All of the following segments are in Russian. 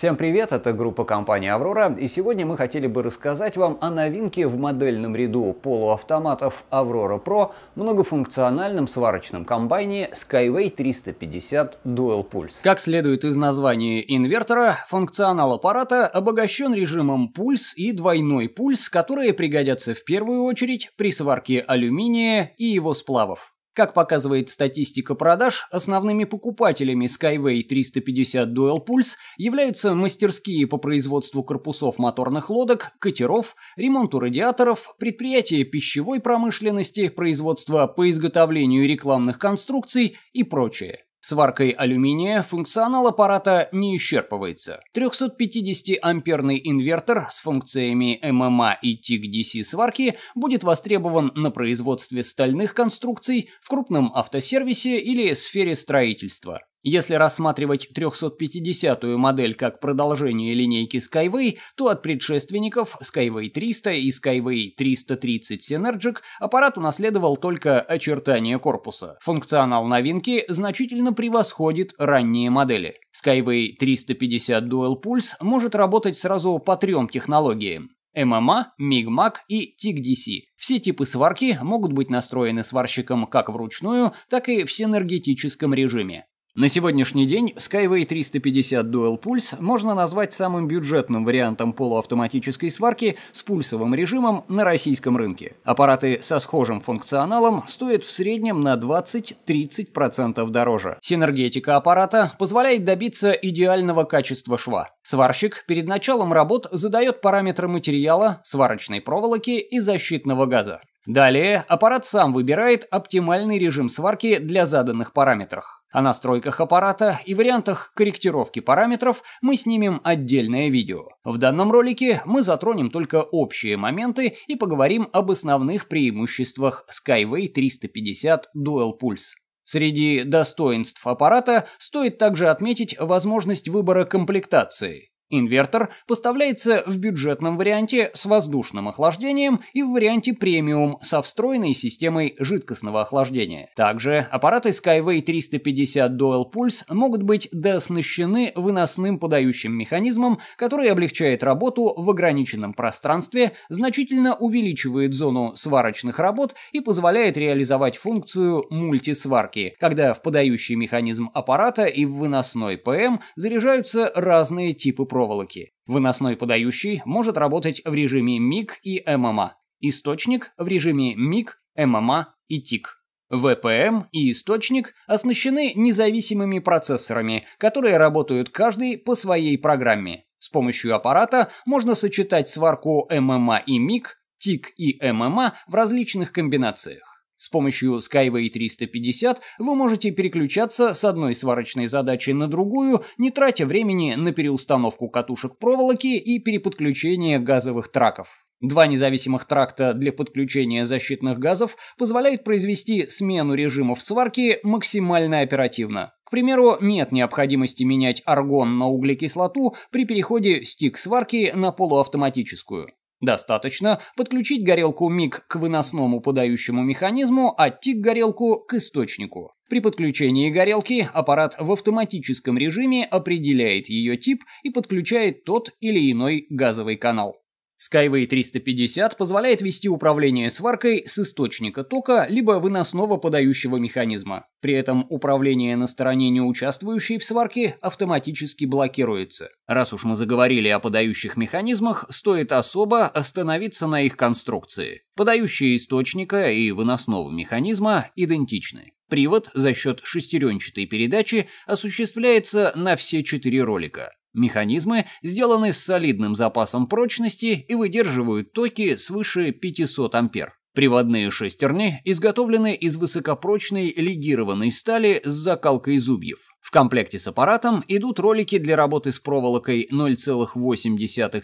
Всем привет, это группа компании «Аврора», и сегодня мы хотели бы рассказать вам о новинке в модельном ряду полуавтоматов «Аврора Про» многофункциональном сварочном комбайне Skyway 350 Dual Pulse. Как следует из названия инвертора, функционал аппарата обогащен режимом пульс и двойной пульс, которые пригодятся в первую очередь при сварке алюминия и его сплавов. Как показывает статистика продаж, основными покупателями Skyway 350 Dual Pulse являются мастерские по производству корпусов моторных лодок, катеров, ремонту радиаторов, предприятия пищевой промышленности, производства по изготовлению рекламных конструкций и прочее. Сваркой алюминия функционал аппарата не исчерпывается. 350-амперный инвертор с функциями MMA и TIG-DC сварки будет востребован на производстве стальных конструкций в крупном автосервисе или сфере строительства. Если рассматривать 350-ю модель как продолжение линейки Skyway, то от предшественников Skyway 300 и Skyway 330 Synergic аппарат унаследовал только очертания корпуса. Функционал новинки значительно превосходит ранние модели. Skyway 350 Dual Pulse может работать сразу по трем технологиям. ММА, MIGMAC и Tig-DC. Все типы сварки могут быть настроены сварщиком как вручную, так и в синергетическом режиме. На сегодняшний день Skyway 350 Dual Pulse можно назвать самым бюджетным вариантом полуавтоматической сварки с пульсовым режимом на российском рынке. Аппараты со схожим функционалом стоят в среднем на 20-30% дороже. Синергетика аппарата позволяет добиться идеального качества шва. Сварщик перед началом работ задает параметры материала, сварочной проволоки и защитного газа. Далее аппарат сам выбирает оптимальный режим сварки для заданных параметров. О настройках аппарата и вариантах корректировки параметров мы снимем отдельное видео. В данном ролике мы затронем только общие моменты и поговорим об основных преимуществах Skyway 350 Dual Pulse. Среди достоинств аппарата стоит также отметить возможность выбора комплектации. Инвертор поставляется в бюджетном варианте с воздушным охлаждением и в варианте премиум со встроенной системой жидкостного охлаждения. Также аппараты Skyway 350 Dual Pulse могут быть дооснащены выносным подающим механизмом, который облегчает работу в ограниченном пространстве, значительно увеличивает зону сварочных работ и позволяет реализовать функцию мультисварки, когда в подающий механизм аппарата и в выносной ПМ заряжаются разные типы проводов проволоки. Выносной подающий может работать в режиме МИГ и ММА. Источник в режиме МИГ, ММА и ТИК. ВПМ и источник оснащены независимыми процессорами, которые работают каждый по своей программе. С помощью аппарата можно сочетать сварку ММА и МИГ, ТИК и ММА в различных комбинациях. С помощью Skyway 350 вы можете переключаться с одной сварочной задачи на другую, не тратя времени на переустановку катушек проволоки и переподключение газовых траков. Два независимых тракта для подключения защитных газов позволяют произвести смену режимов сварки максимально оперативно. К примеру, нет необходимости менять аргон на углекислоту при переходе стик сварки на полуавтоматическую. Достаточно подключить горелку МИГ к выносному подающему механизму, а ТИК-горелку к источнику. При подключении горелки аппарат в автоматическом режиме определяет ее тип и подключает тот или иной газовый канал. Skyway 350 позволяет вести управление сваркой с источника тока либо выносного подающего механизма. При этом управление на стороне не участвующей в сварке автоматически блокируется. Раз уж мы заговорили о подающих механизмах, стоит особо остановиться на их конструкции. Подающие источника и выносного механизма идентичны. Привод за счет шестеренчатой передачи осуществляется на все четыре ролика. Механизмы сделаны с солидным запасом прочности и выдерживают токи свыше 500 ампер. Приводные шестерни изготовлены из высокопрочной легированной стали с закалкой зубьев. В комплекте с аппаратом идут ролики для работы с проволокой 0,8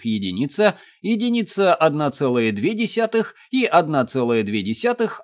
единица, единица 1,2 и 1,2-1,6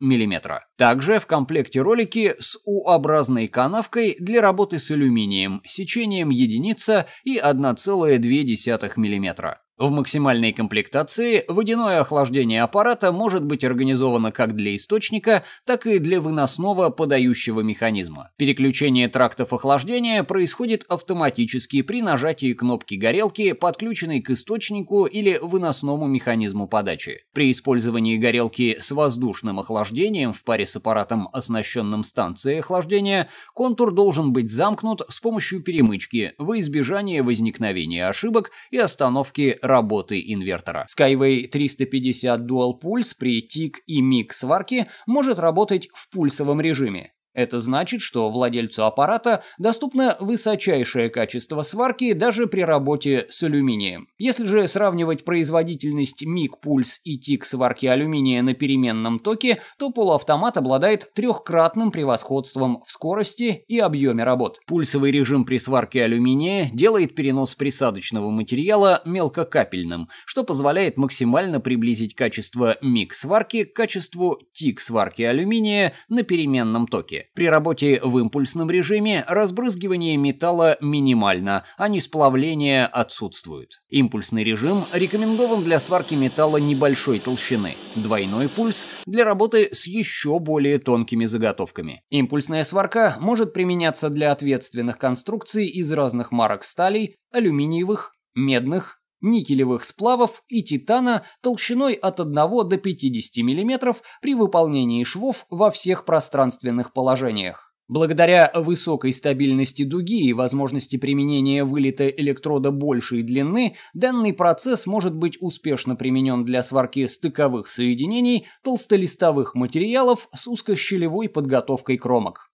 мм. Также в комплекте ролики с U-образной канавкой для работы с алюминием, сечением единица и 1,2 мм. В максимальной комплектации водяное охлаждение аппарата может быть организовано как для источника, так и для выносного подающего механизма. Переключение трактов охлаждения происходит автоматически при нажатии кнопки горелки, подключенной к источнику или выносному механизму подачи. При использовании горелки с воздушным охлаждением в паре с аппаратом, оснащенным станцией охлаждения, контур должен быть замкнут с помощью перемычки во избежание возникновения ошибок и остановки работы работы инвертора. Skyway 350 Dual Pulse при тик и миг сварки может работать в пульсовом режиме. Это значит, что владельцу аппарата доступно высочайшее качество сварки даже при работе с алюминием. Если же сравнивать производительность миг, пульс и тик сварки алюминия на переменном токе, то полуавтомат обладает трехкратным превосходством в скорости и объеме работ. Пульсовый режим при сварке алюминия делает перенос присадочного материала мелкокапельным, что позволяет максимально приблизить качество миг сварки к качеству тик сварки алюминия на переменном токе. При работе в импульсном режиме разбрызгивание металла минимально, а несплавление отсутствует. Импульсный режим рекомендован для сварки металла небольшой толщины. Двойной пульс для работы с еще более тонкими заготовками. Импульсная сварка может применяться для ответственных конструкций из разных марок сталей, алюминиевых, медных, никелевых сплавов и титана толщиной от 1 до 50 мм при выполнении швов во всех пространственных положениях. Благодаря высокой стабильности дуги и возможности применения вылета электрода большей длины, данный процесс может быть успешно применен для сварки стыковых соединений толстолистовых материалов с узкощелевой подготовкой кромок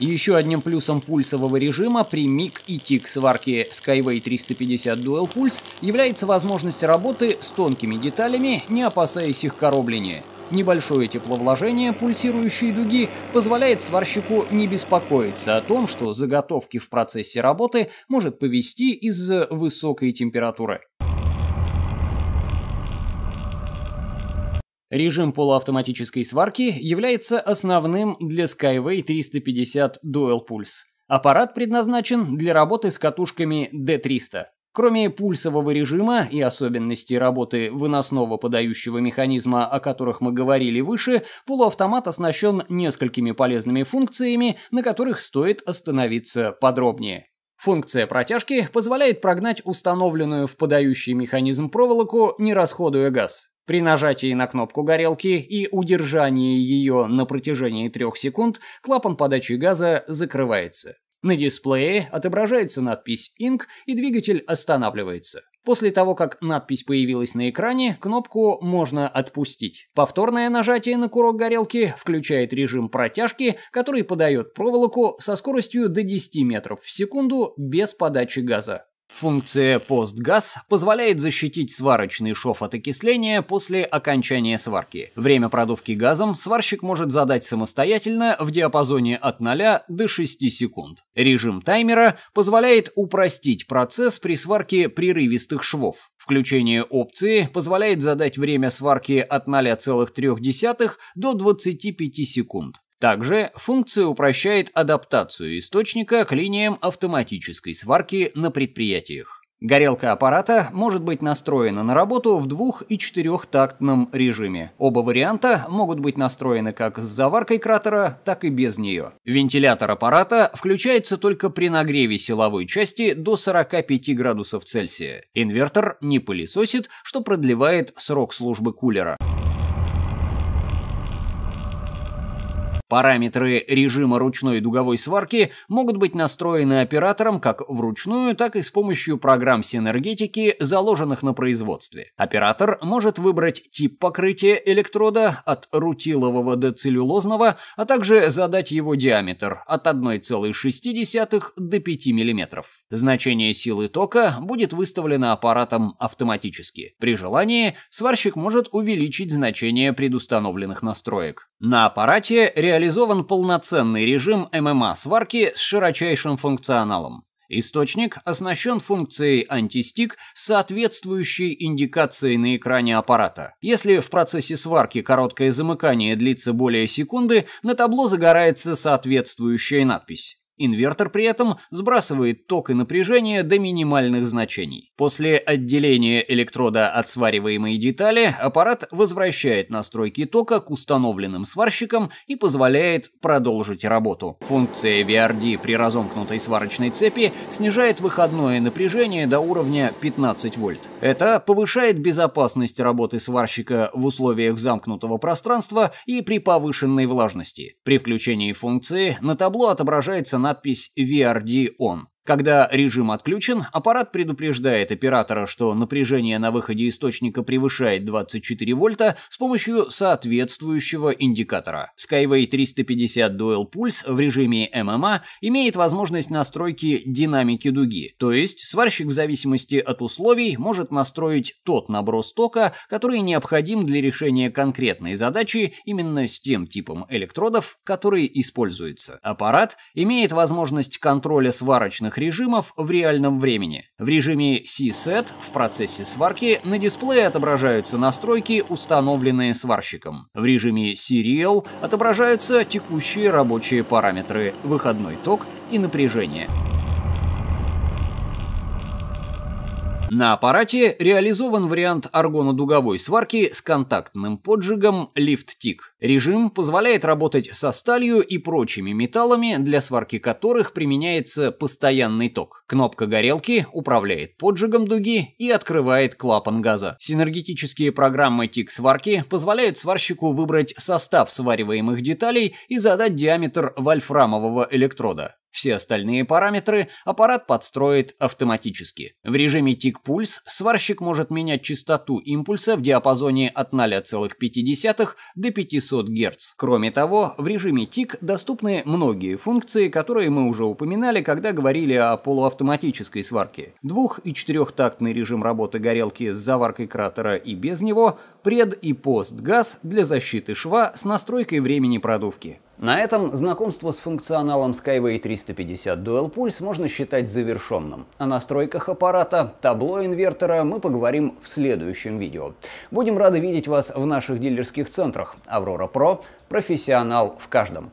еще одним плюсом пульсового режима при миг и тик сварки Skyway 350 Dual Pulse является возможность работы с тонкими деталями, не опасаясь их коробления. Небольшое тепловложение пульсирующей дуги позволяет сварщику не беспокоиться о том, что заготовки в процессе работы может повести из-за высокой температуры. Режим полуавтоматической сварки является основным для Skyway 350 Dual Pulse. Аппарат предназначен для работы с катушками D300. Кроме пульсового режима и особенностей работы выносного подающего механизма, о которых мы говорили выше, полуавтомат оснащен несколькими полезными функциями, на которых стоит остановиться подробнее. Функция протяжки позволяет прогнать установленную в подающий механизм проволоку, не расходуя газ. При нажатии на кнопку горелки и удержании ее на протяжении 3 секунд клапан подачи газа закрывается. На дисплее отображается надпись «Инк» и двигатель останавливается. После того, как надпись появилась на экране, кнопку можно отпустить. Повторное нажатие на курок горелки включает режим протяжки, который подает проволоку со скоростью до 10 метров в секунду без подачи газа. Функция postgas позволяет защитить сварочный шов от окисления после окончания сварки. Время продувки газом сварщик может задать самостоятельно в диапазоне от 0 до 6 секунд. Режим таймера позволяет упростить процесс при сварке прерывистых швов. Включение опции позволяет задать время сварки от 0,3 до 25 секунд. Также функция упрощает адаптацию источника к линиям автоматической сварки на предприятиях. Горелка аппарата может быть настроена на работу в двух- и четырехтактном режиме. Оба варианта могут быть настроены как с заваркой кратера, так и без нее. Вентилятор аппарата включается только при нагреве силовой части до 45 градусов Цельсия. Инвертор не пылесосит, что продлевает срок службы кулера. Параметры режима ручной дуговой сварки могут быть настроены оператором как вручную, так и с помощью программ синергетики, заложенных на производстве. Оператор может выбрать тип покрытия электрода от рутилового до целлюлозного, а также задать его диаметр от 1,6 до 5 мм. Значение силы тока будет выставлено аппаратом автоматически. При желании сварщик может увеличить значение предустановленных настроек. На аппарате реализован полноценный режим ММА-сварки с широчайшим функционалом. Источник оснащен функцией антистик с соответствующей индикацией на экране аппарата. Если в процессе сварки короткое замыкание длится более секунды, на табло загорается соответствующая надпись. Инвертор при этом сбрасывает ток и напряжение до минимальных значений. После отделения электрода от свариваемой детали аппарат возвращает настройки тока к установленным сварщикам и позволяет продолжить работу. Функция VRD при разомкнутой сварочной цепи снижает выходное напряжение до уровня 15 вольт. Это повышает безопасность работы сварщика в условиях замкнутого пространства и при повышенной влажности. При включении функции на табло отображается на надпись VRD On. Когда режим отключен, аппарат предупреждает оператора, что напряжение на выходе источника превышает 24 вольта с помощью соответствующего индикатора. Skyway 350 Dual Pulse в режиме MMA имеет возможность настройки динамики дуги, то есть сварщик в зависимости от условий может настроить тот наброс тока, который необходим для решения конкретной задачи именно с тем типом электродов, который используется. Аппарат имеет возможность контроля сварочных режимов в реальном времени. В режиме CSET в процессе сварки на дисплее отображаются настройки, установленные сварщиком. В режиме Serial отображаются текущие рабочие параметры, выходной ток и напряжение. На аппарате реализован вариант аргонодуговой сварки с контактным поджигом лифт-тик. Режим позволяет работать со сталью и прочими металлами, для сварки которых применяется постоянный ток. Кнопка горелки управляет поджигом дуги и открывает клапан газа. Синергетические программы тик-сварки позволяют сварщику выбрать состав свариваемых деталей и задать диаметр вольфрамового электрода. Все остальные параметры аппарат подстроит автоматически. В режиме тик-пульс сварщик может менять частоту импульса в диапазоне от 0,5 до 500 Гц. Кроме того, в режиме тик доступны многие функции, которые мы уже упоминали, когда говорили о полуавтоматической сварке. Двух- и четырехтактный режим работы горелки с заваркой кратера и без него, пред- и пост-газ для защиты шва с настройкой времени продувки. На этом знакомство с функционалом Skyway 350 Dual Pulse можно считать завершенным. О настройках аппарата, табло инвертора мы поговорим в следующем видео. Будем рады видеть вас в наших дилерских центрах. Аврора Про – профессионал в каждом.